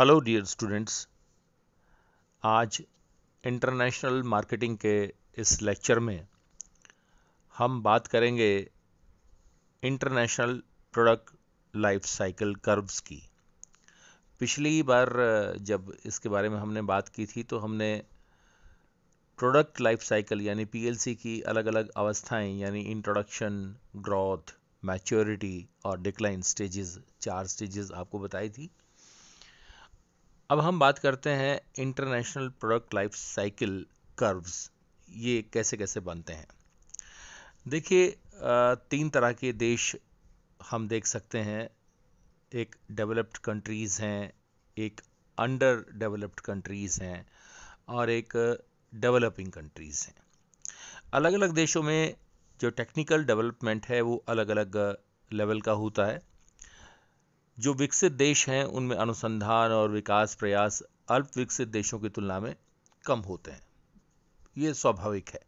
hello dear students आज international marketing के इस लेक्चर में हम बात करेंगे international product life cycle curves की पिछली बार जब इसके बारे में हमने बात की थी तो हमने प्रोडक्ट लाइफ साइकिल यानी पीएलसी की अलग अलग अवस्थाएं यानी इंट्रोडक्शन ग्रोथ मैच्योरिटी और डिक्लाइन स्टेजेस चार स्टेजेस आपको बताई थी अब हम बात करते हैं international product life cycle curves ये कैसे कैसे बनते हैं देखिए तीन तरह के देश हम देख सकते हैं एक डेवलप्ड कंट्रीज़ हैं एक अंडर डेवलप्ड कंट्रीज़ हैं और एक डेवलपिंग कंट्रीज़ हैं अलग अलग देशों में जो टेक्निकल डेवलपमेंट है वो अलग अलग लेवल का होता है जो विकसित देश हैं उनमें अनुसंधान और विकास प्रयास अल्प विकसित देशों की तुलना में कम होते हैं ये स्वाभाविक है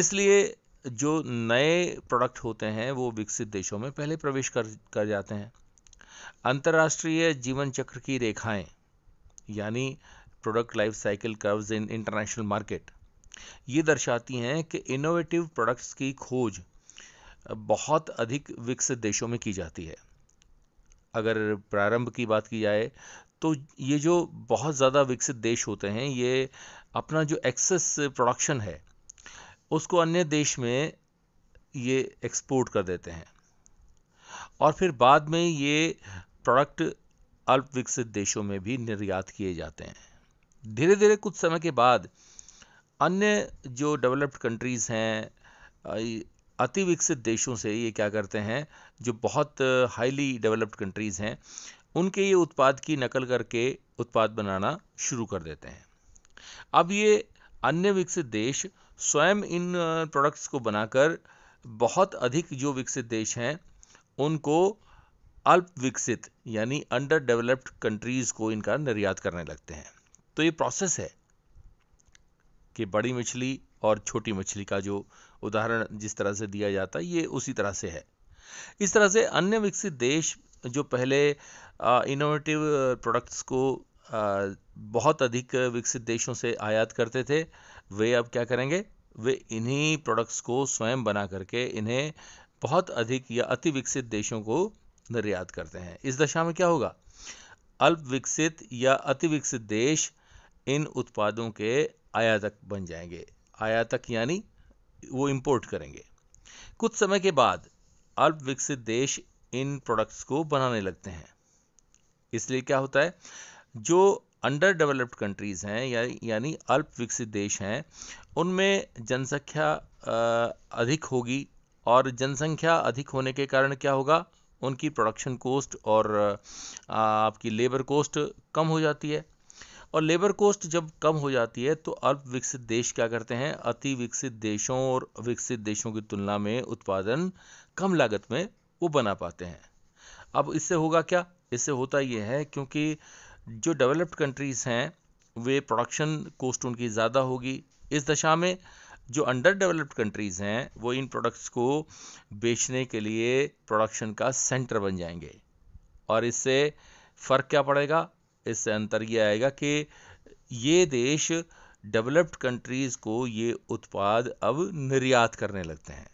इसलिए जो नए प्रोडक्ट होते हैं वो विकसित देशों में पहले प्रवेश कर कर जाते हैं अंतर्राष्ट्रीय जीवन चक्र की रेखाएं यानी product life cycle curves in international market ये दर्शाती हैं कि इनोवेटिव प्रोडक्ट्स की खोज बहुत अधिक विकसित देशों में की जाती है अगर प्रारंभ की बात की जाए तो ये जो बहुत ज़्यादा विकसित देश होते हैं ये अपना जो एक्सेस प्रोडक्शन है उसको अन्य देश में ये एक्सपोर्ट कर देते हैं और फिर बाद में ये प्रोडक्ट अल्प विकसित देशों में भी निर्यात किए जाते हैं धीरे धीरे कुछ समय के बाद अन्य जो डेवलप्ड कंट्रीज़ हैं अति विकसित देशों से ये क्या करते हैं जो बहुत हाईली डेवलप्ड कंट्रीज़ हैं उनके ये उत्पाद की नकल करके उत्पाद बनाना शुरू कर देते हैं अब ये अन्य विकसित देश स्वयं इन प्रोडक्ट्स को बनाकर बहुत अधिक जो विकसित देश हैं उनको अल्प विकसित यानी अंडर डेवलप्ड कंट्रीज़ को इनका निर्यात करने लगते हैं तो ये प्रोसेस है कि बड़ी मछली और छोटी मछली का जो उदाहरण जिस तरह से दिया जाता है ये उसी तरह से है इस तरह से अन्य विकसित देश जो पहले इनोवेटिव प्रोडक्ट्स को बहुत अधिक विकसित देशों से आयात करते थे वे अब क्या करेंगे वे इन्हीं प्रोडक्ट्स को स्वयं बना करके इन्हें बहुत अधिक या अति विकसित देशों को निर्यात करते हैं इस दशा में क्या होगा अल्प विकसित या अति विकसित देश इन उत्पादों के आयातक बन जाएंगे आयातक यानी वो इम्पोर्ट करेंगे कुछ समय के बाद अल्प विकसित देश इन प्रोडक्ट्स को बनाने लगते हैं इसलिए क्या होता है जो अंडर डेवलप्ड कंट्रीज़ हैं या यानी अल्प विकसित देश हैं उनमें जनसंख्या अधिक होगी और जनसंख्या अधिक होने के कारण क्या होगा उनकी प्रोडक्शन कॉस्ट और आपकी लेबर कॉस्ट कम हो जाती है और लेबर कॉस्ट जब कम हो जाती है तो अल्प विकसित देश क्या करते हैं अति विकसित देशों और विकसित देशों की तुलना में उत्पादन कम लागत में वो बना पाते हैं अब इससे होगा क्या इससे होता ये है क्योंकि जो डेवलप्ड कंट्रीज़ हैं वे प्रोडक्शन कॉस्ट उनकी ज़्यादा होगी इस दशा में जो अंडर डेवलप्ड कंट्रीज़ हैं वो इन प्रोडक्ट्स को बेचने के लिए प्रोडक्शन का सेंटर बन जाएंगे और इससे फ़र्क क्या पड़ेगा इससे अंतर ये आएगा कि ये देश डेवलप्ड कंट्रीज़ को ये उत्पाद अब निर्यात करने लगते हैं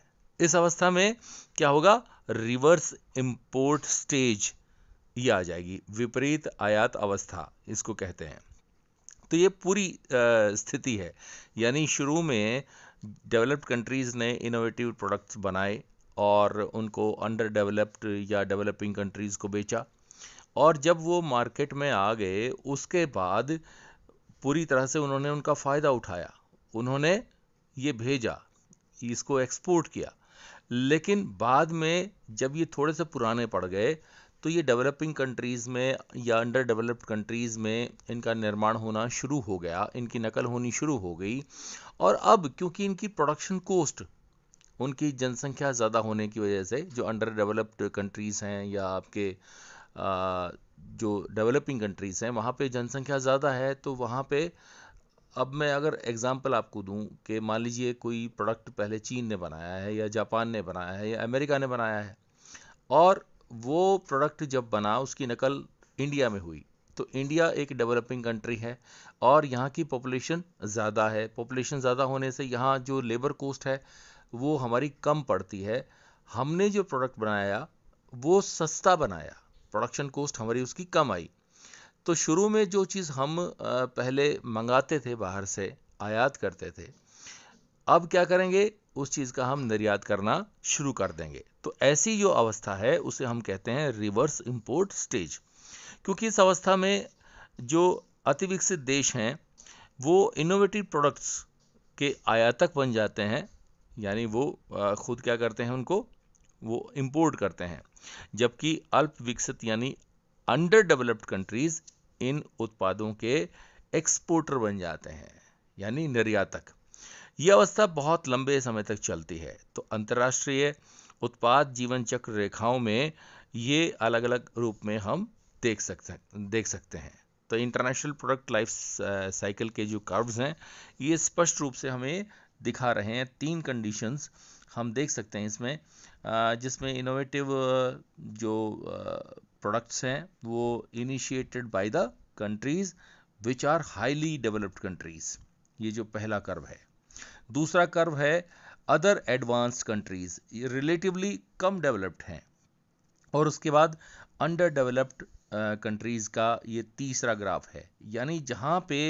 इस अवस्था में क्या होगा रिवर्स इम्पोर्ट स्टेज ये आ जाएगी विपरीत आयात अवस्था इसको कहते हैं तो ये पूरी स्थिति है यानी शुरू में डेवलप्ड कंट्रीज़ ने इनोवेटिव प्रोडक्ट्स बनाए और उनको अंडर डेवलप्ड या डेवलपिंग कंट्रीज़ को बेचा और जब वो मार्केट में आ गए उसके बाद पूरी तरह से उन्होंने उनका फ़ायदा उठाया उन्होंने ये भेजा इसको एक्सपोर्ट किया लेकिन बाद में जब ये थोड़े से पुराने पड़ गए तो ये डेवलपिंग कंट्रीज़ में या अंडर डेवलप्ड कंट्रीज़ में इनका निर्माण होना शुरू हो गया इनकी नकल होनी शुरू हो गई और अब क्योंकि इनकी प्रोडक्शन कोस्ट उनकी जनसंख्या ज़्यादा होने की वजह से जो अंडर डेवलप्ड कंट्रीज़ हैं या आपके जो डेवलपिंग कंट्रीज़ हैं वहाँ पे जनसंख्या ज़्यादा है तो वहाँ पे अब मैं अगर एग्ज़ाम्पल आपको दूँ कि मान लीजिए कोई प्रोडक्ट पहले चीन ने बनाया है या जापान ने बनाया है या अमेरिका ने बनाया है और वो प्रोडक्ट जब बना उसकी नकल इंडिया में हुई तो इंडिया एक डेवलपिंग कंट्री है और यहाँ की पॉपुलेशन ज़्यादा है पॉपुलेशन ज़्यादा होने से यहाँ जो लेबर कोस्ट है वो हमारी कम पड़ती है हमने जो प्रोडक्ट बनाया वो सस्ता बनाया प्रोडक्शन कॉस्ट हमारी उसकी कम आई तो शुरू में जो चीज़ हम पहले मंगाते थे बाहर से आयात करते थे अब क्या करेंगे उस चीज़ का हम निर्यात करना शुरू कर देंगे तो ऐसी जो अवस्था है उसे हम कहते हैं रिवर्स इम्पोर्ट स्टेज क्योंकि इस अवस्था में जो अतिविकसित देश हैं वो इनोवेटिव प्रोडक्ट्स के आयातक बन जाते हैं यानी वो खुद क्या करते हैं उनको वो इम्पोर्ट करते हैं जबकि अल्प विकसित यानी अंडर डेवलप्ड कंट्रीज इन उत्पादों के एक्सपोर्टर बन जाते हैं यानी निर्यातक ये अवस्था बहुत लंबे समय तक चलती है तो अंतर्राष्ट्रीय उत्पाद जीवन चक्र रेखाओं में ये अलग अलग रूप में हम देख सकते देख सकते हैं तो इंटरनेशनल प्रोडक्ट लाइफ साइकिल के जो कर्व्स हैं ये स्पष्ट रूप से हमें दिखा रहे हैं तीन कंडीशंस हम देख सकते हैं इसमें जिसमें इनोवेटिव जो प्रोडक्ट्स हैं वो initiated by the countries which are highly developed countries ये जो पहला कर्व है दूसरा कर्व है अदर एडवांस्ड कंट्रीज़ ये रिलेटिवली कम डेवलप्ड हैं और उसके बाद अंडर डेवलप्ड कंट्रीज़ का ये तीसरा ग्राफ है यानी जहाँ पे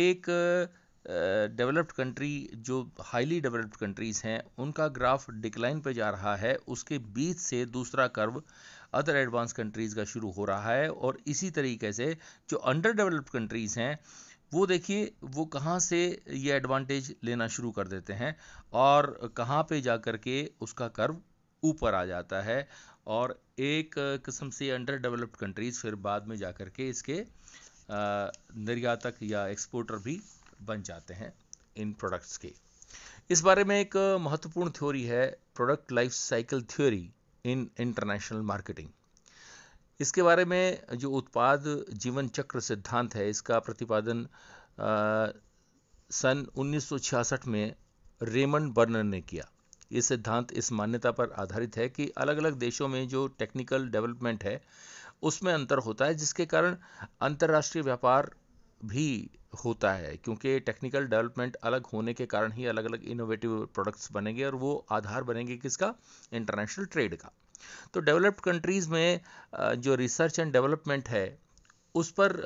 एक uh, डेवलप्ड कंट्री जो हाईली डेवलप्ड कंट्रीज़ हैं उनका ग्राफ डिक्लाइन पे जा रहा है उसके बीच से दूसरा कर्व अदर एडवांस कंट्रीज़ का शुरू हो रहा है और इसी तरीके से जो अंडर डेवलप्ड कंट्रीज़ हैं वो देखिए वो कहाँ से ये एडवांटेज लेना शुरू कर देते हैं और कहाँ पे जा कर के उसका कर्व ऊपर आ जाता है और एक किस्म से अंडर डेवलप्ड कंट्रीज़ फिर बाद में जा कर के इसके निर्यातक या एक्सपोर्टर भी बन जाते हैं इन प्रोडक्ट्स के इस बारे में एक महत्वपूर्ण थ्योरी है product life cycle theory in international marketing इसके बारे में जो उत्पाद जीवन चक्र सिद्धांत है इसका प्रतिपादन आ, सन 1966 में रेमन बर्नर ने किया ये सिद्धांत इस मान्यता पर आधारित है कि अलग अलग देशों में जो टेक्निकल डेवलपमेंट है उसमें अंतर होता है जिसके कारण अंतर्राष्ट्रीय व्यापार भी होता है क्योंकि टेक्निकल डेवलपमेंट अलग होने के कारण ही अलग अलग इनोवेटिव प्रोडक्ट्स बनेंगे और वो आधार बनेंगे किसका इंटरनेशनल ट्रेड का तो डेवलप्ड कंट्रीज़ में जो रिसर्च एंड डेवलपमेंट है उस पर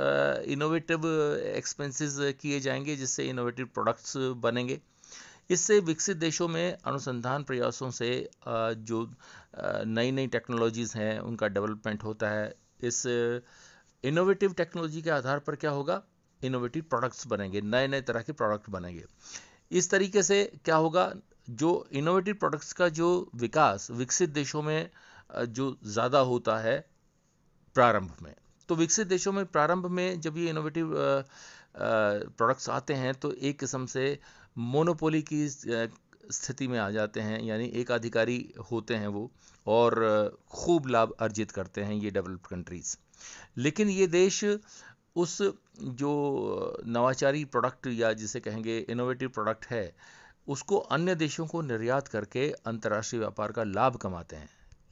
इनोवेटिव एक्सपेंसेस किए जाएंगे जिससे इनोवेटिव प्रोडक्ट्स बनेंगे इससे विकसित देशों में अनुसंधान प्रयासों से जो नई नई टेक्नोलॉजीज़ हैं उनका डेवलपमेंट होता है इस इनोवेटिव टेक्नोलॉजी के आधार पर क्या होगा इनोवेटिव प्रोडक्ट्स बनेंगे नए नए तरह के प्रोडक्ट बनेंगे इस तरीके से क्या होगा जो इनोवेटिव प्रोडक्ट्स का जो विकास विकसित देशों में जो ज़्यादा होता है प्रारंभ में तो विकसित देशों में प्रारंभ में जब ये इनोवेटिव प्रोडक्ट्स आते हैं तो एक किस्म से मोनोपोली की स्थिति में आ जाते हैं यानी एक अधिकारी होते हैं वो और खूब लाभ अर्जित करते हैं ये डेवलप्ड कंट्रीज़ लेकिन ये देश उस जो नवाचारी प्रोडक्ट या जिसे कहेंगे इनोवेटिव प्रोडक्ट है उसको अन्य देशों को निर्यात करके अंतर्राष्ट्रीय व्यापार का लाभ कमाते हैं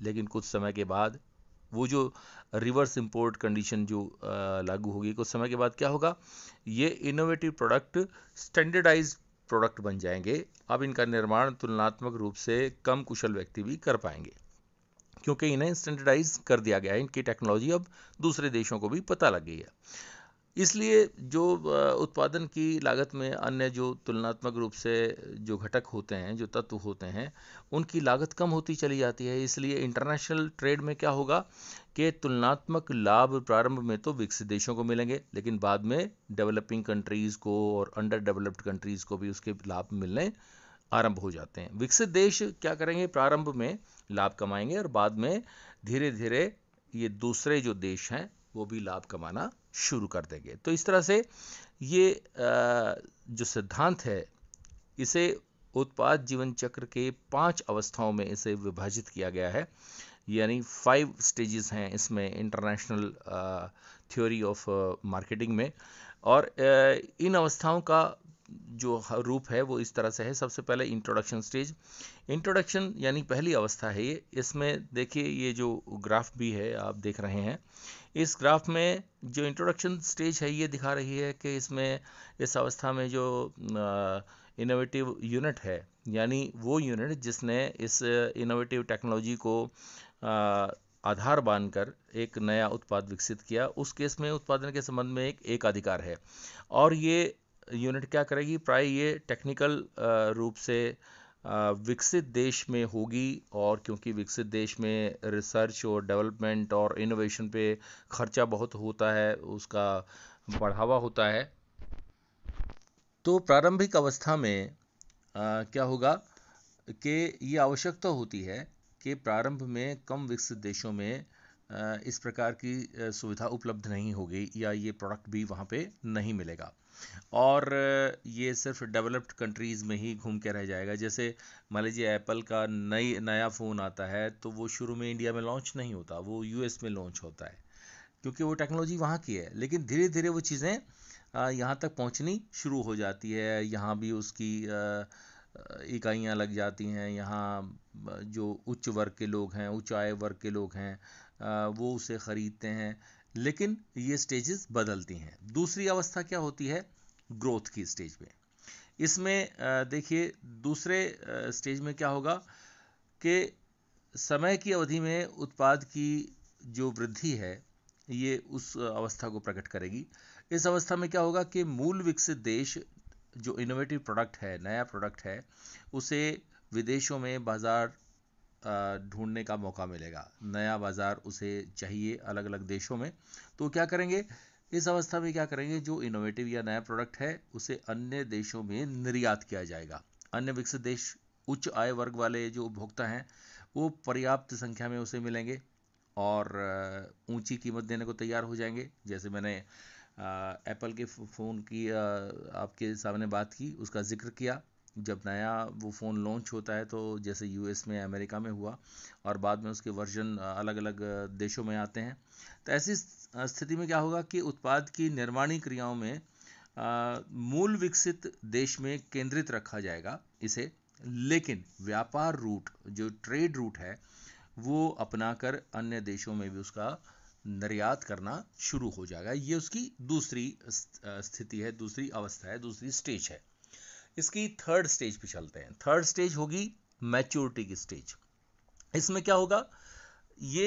लेकिन कुछ समय के बाद वो जो रिवर्स इंपोर्ट कंडीशन जो लागू होगी कुछ समय के बाद क्या होगा ये इनोवेटिव प्रोडक्ट स्टैंडर्डाइज प्रोडक्ट बन जाएंगे अब इनका निर्माण तुलनात्मक रूप से कम कुशल व्यक्ति भी कर पाएंगे क्योंकि इन्हें स्टैंडर्डाइज कर दिया गया है इनकी टेक्नोलॉजी अब दूसरे देशों को भी पता लग गई है इसलिए जो उत्पादन की लागत में अन्य जो तुलनात्मक रूप से जो घटक होते हैं जो तत्व होते हैं उनकी लागत कम होती चली जाती है इसलिए इंटरनेशनल ट्रेड में क्या होगा कि तुलनात्मक लाभ प्रारंभ में तो विकसित देशों को मिलेंगे लेकिन बाद में डेवलपिंग कंट्रीज़ को और अंडर डेवलप्ड कंट्रीज़ को भी उसके लाभ मिलने आरंभ हो जाते हैं विकसित देश क्या करेंगे प्रारंभ में लाभ कमाएंगे और बाद में धीरे धीरे ये दूसरे जो देश हैं वो भी लाभ कमाना शुरू कर देंगे तो इस तरह से ये जो सिद्धांत है इसे उत्पाद जीवन चक्र के पांच अवस्थाओं में इसे विभाजित किया गया है यानी फाइव स्टेजेस हैं इसमें इंटरनेशनल थ्योरी ऑफ मार्केटिंग में और इन अवस्थाओं का जो रूप है वो इस तरह से है सबसे पहले इंट्रोडक्शन स्टेज इंट्रोडक्शन यानी पहली अवस्था है ये इसमें देखिए ये जो ग्राफ भी है आप देख रहे हैं इस ग्राफ में जो इंट्रोडक्शन स्टेज है ये दिखा रही है कि इसमें इस अवस्था में जो इनोवेटिव यूनिट है यानी वो यूनिट जिसने इस इनोवेटिव टेक्नोलॉजी को आ, आधार बांधकर एक नया उत्पाद विकसित किया उस केस में उत्पादन के संबंध में एक एकाधिकार है और ये यूनिट क्या करेगी प्राय ये टेक्निकल रूप से विकसित देश में होगी और क्योंकि विकसित देश में रिसर्च और डेवलपमेंट और इनोवेशन पे खर्चा बहुत होता है उसका बढ़ावा होता है तो प्रारंभिक अवस्था में आ, क्या होगा कि ये आवश्यकता होती है कि प्रारंभ में कम विकसित देशों में इस प्रकार की सुविधा उपलब्ध नहीं होगी या ये प्रोडक्ट भी वहाँ पे नहीं मिलेगा और ये सिर्फ डेवलप्ड कंट्रीज़ में ही घूम के रह जाएगा जैसे मान लीजिए एप्पल का नई नया फ़ोन आता है तो वो शुरू में इंडिया में लॉन्च नहीं होता वो यूएस में लॉन्च होता है क्योंकि वो टेक्नोलॉजी वहाँ की है लेकिन धीरे धीरे वो चीज़ें यहाँ तक पहुँचनी शुरू हो जाती है यहाँ भी उसकी इकाइयाँ लग जाती हैं यहाँ जो उच्च वर्ग के लोग हैं उच्च आय वर्ग के लोग हैं वो उसे ख़रीदते हैं लेकिन ये स्टेजेस बदलती हैं दूसरी अवस्था क्या होती है ग्रोथ की स्टेज में इसमें देखिए दूसरे स्टेज में क्या होगा कि समय की अवधि में उत्पाद की जो वृद्धि है ये उस अवस्था को प्रकट करेगी इस अवस्था में क्या होगा कि मूल विकसित देश जो इनोवेटिव प्रोडक्ट है नया प्रोडक्ट है उसे विदेशों में बाज़ार ढूंढने का मौका मिलेगा नया बाज़ार उसे चाहिए अलग अलग देशों में तो क्या करेंगे इस अवस्था में क्या करेंगे जो इनोवेटिव या नया प्रोडक्ट है उसे अन्य देशों में निर्यात किया जाएगा अन्य विकसित देश उच्च आय वर्ग वाले जो उपभोक्ता हैं वो पर्याप्त संख्या में उसे मिलेंगे और ऊंची कीमत देने को तैयार हो जाएंगे जैसे मैंने एप्पल के फ़ोन की आपके सामने बात की उसका जिक्र किया जब नया वो फ़ोन लॉन्च होता है तो जैसे यूएस में अमेरिका में हुआ और बाद में उसके वर्जन अलग अलग देशों में आते हैं तो ऐसी स्थिति में क्या होगा कि उत्पाद की निर्माणी क्रियाओं में आ, मूल विकसित देश में केंद्रित रखा जाएगा इसे लेकिन व्यापार रूट जो ट्रेड रूट है वो अपनाकर अन्य देशों में भी उसका निर्यात करना शुरू हो जाएगा ये उसकी दूसरी स्थिति है दूसरी अवस्था है दूसरी स्टेज है इसकी थर्ड स्टेज पे चलते हैं थर्ड स्टेज होगी मैच्योरिटी की स्टेज इसमें क्या होगा ये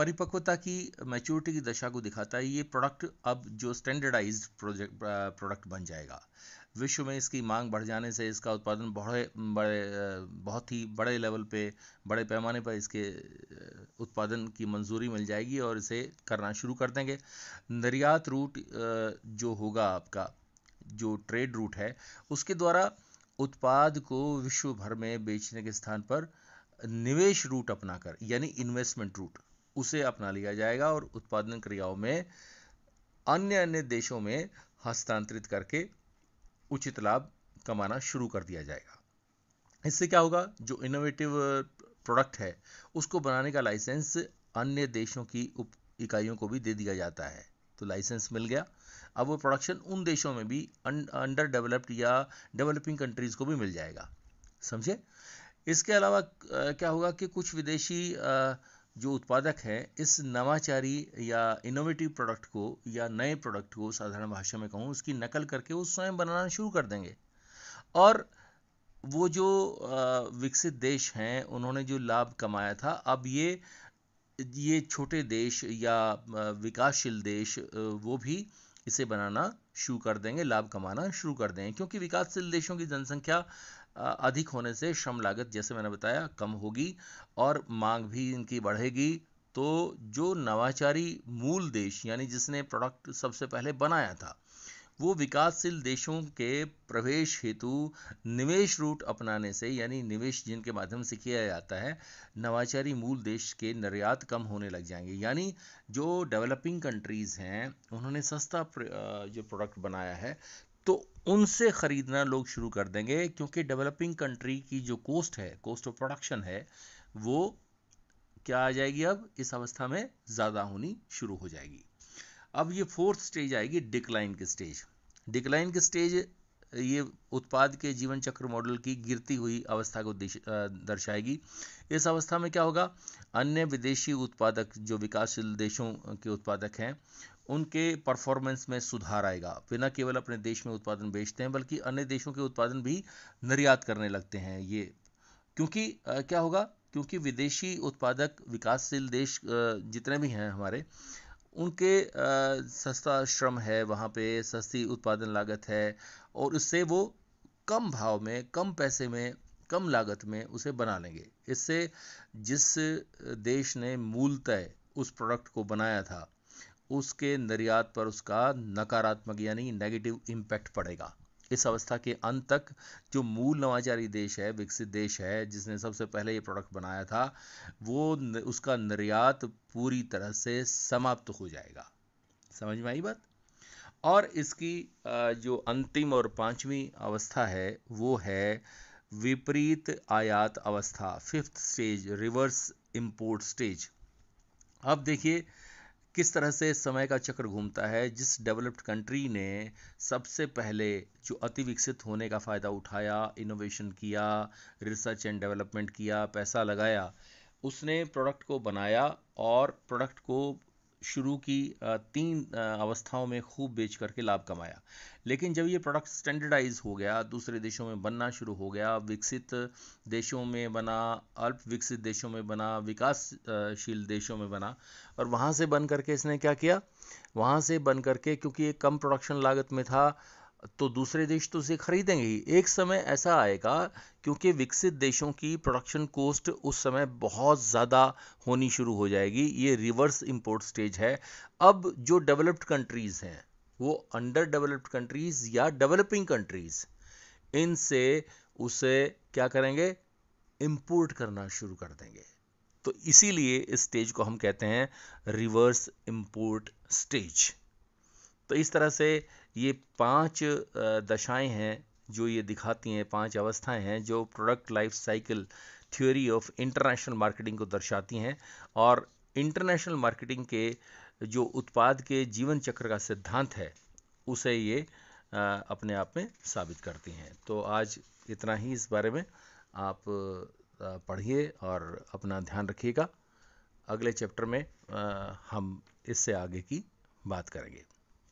परिपक्वता की मैच्योरिटी की दशा को दिखाता है ये प्रोडक्ट अब जो स्टैंडर्डाइज्ड प्रोजेक्ट प्रोडक्ट बन जाएगा विश्व में इसकी मांग बढ़ जाने से इसका उत्पादन बड़े बड़े बहुत ही बड़े लेवल पे बड़े पैमाने पर इसके उत्पादन की मंजूरी मिल जाएगी और इसे करना शुरू कर देंगे निर्यात रूट जो होगा आपका जो ट्रेड रूट है उसके द्वारा उत्पाद को विश्व भर में बेचने के स्थान पर निवेश रूट अपनाकर यानी इन्वेस्टमेंट रूट उसे अपना लिया जाएगा और उत्पादन क्रियाओं में अन्य अन्य देशों में हस्तांतरित करके उचित लाभ कमाना शुरू कर दिया जाएगा इससे क्या होगा जो इनोवेटिव प्रोडक्ट है उसको बनाने का लाइसेंस अन्य देशों की उप इकाइयों को भी दे दिया जाता है तो लाइसेंस मिल गया अब वो प्रोडक्शन उन देशों में भी अंडर डेवलप्ड या डेवलपिंग कंट्रीज़ को भी मिल जाएगा समझे इसके अलावा क्या होगा कि कुछ विदेशी जो उत्पादक हैं इस नवाचारी या इनोवेटिव प्रोडक्ट को या नए प्रोडक्ट को साधारण भाषा में कहूँ उसकी नकल करके वो स्वयं बनाना शुरू कर देंगे और वो जो विकसित देश हैं उन्होंने जो लाभ कमाया था अब ये ये छोटे देश या विकासशील देश वो भी इसे बनाना शुरू कर देंगे लाभ कमाना शुरू कर देंगे क्योंकि विकासशील देशों की जनसंख्या अधिक होने से श्रम लागत जैसे मैंने बताया कम होगी और मांग भी इनकी बढ़ेगी तो जो नवाचारी मूल देश यानी जिसने प्रोडक्ट सबसे पहले बनाया था वो विकासशील देशों के प्रवेश हेतु निवेश रूट अपनाने से यानी निवेश जिनके माध्यम से किया जाता है नवाचारी मूल देश के निर्यात कम होने लग जाएंगे यानी जो डेवलपिंग कंट्रीज़ हैं उन्होंने सस्ता जो प्रोडक्ट बनाया है तो उनसे ख़रीदना लोग शुरू कर देंगे क्योंकि डेवलपिंग कंट्री की जो कोस्ट है कोस्ट ऑफ प्रोडक्शन है वो क्या आ जाएगी अब इस अवस्था में ज़्यादा होनी शुरू हो जाएगी अब ये फोर्थ स्टेज आएगी डिक्लाइन की स्टेज डिक्लाइन की स्टेज ये उत्पाद के जीवन चक्र मॉडल की गिरती हुई अवस्था को दर्शाएगी इस अवस्था में क्या होगा अन्य विदेशी उत्पादक जो विकासशील देशों के उत्पादक हैं उनके परफॉर्मेंस में सुधार आएगा वे न केवल अपने देश में उत्पादन बेचते हैं बल्कि अन्य देशों के उत्पादन भी निर्यात करने लगते हैं ये क्योंकि क्या होगा क्योंकि विदेशी उत्पादक विकासशील देश जितने भी हैं हमारे उनके सस्ता श्रम है वहाँ पे सस्ती उत्पादन लागत है और उससे वो कम भाव में कम पैसे में कम लागत में उसे बना लेंगे इससे जिस देश ने मूलतः उस प्रोडक्ट को बनाया था उसके निर्यात पर उसका नकारात्मक यानी नेगेटिव इम्पैक्ट पड़ेगा इस अवस्था के अंत तक जो मूल नवाचारी देश है विकसित देश है जिसने सबसे पहले ये प्रोडक्ट बनाया था वो उसका निर्यात पूरी तरह से समाप्त हो जाएगा समझ में आई बात और इसकी जो अंतिम और पांचवी अवस्था है वो है विपरीत आयात अवस्था fifth stage reverse import stage अब देखिए किस तरह से समय का चक्र घूमता है जिस डेवलप्ड कंट्री ने सबसे पहले जो अति विकसित होने का फ़ायदा उठाया इनोवेशन किया रिसर्च एंड डेवलपमेंट किया पैसा लगाया उसने प्रोडक्ट को बनाया और प्रोडक्ट को शुरू की तीन अवस्थाओं में खूब बेच करके लाभ कमाया लेकिन जब ये प्रोडक्ट स्टैंडर्डाइज हो गया दूसरे देशों में बनना शुरू हो गया विकसित देशों में बना अल्प विकसित देशों में बना विकासशील देशों में बना और वहाँ से बन करके इसने क्या किया वहाँ से बन करके क्योंकि ये कम प्रोडक्शन लागत में था तो दूसरे देश तो उसे खरीदेंगे ही एक समय ऐसा आएगा क्योंकि विकसित देशों की प्रोडक्शन कोस्ट उस समय बहुत ज़्यादा होनी शुरू हो जाएगी ये रिवर्स इंपोर्ट स्टेज है अब जो डेवलप्ड कंट्रीज़ हैं वो अंडर डेवलप्ड कंट्रीज़ या डेवलपिंग कंट्रीज़ इनसे उसे क्या करेंगे इम्पोर्ट करना शुरू कर देंगे तो इसीलिए इस स्टेज को हम कहते हैं रिवर्स इम्पोर्ट स्टेज तो इस तरह से ये पांच दशाएं हैं जो ये दिखाती हैं पांच अवस्थाएं हैं जो product life cycle theory of international marketing को दर्शाती हैं और इंटरनेशनल मार्केटिंग के जो उत्पाद के जीवन चक्र का सिद्धांत है उसे ये अपने आप में साबित करती हैं तो आज इतना ही इस बारे में आप पढ़िए और अपना ध्यान रखिएगा अगले चैप्टर में हम इससे आगे की बात करेंगे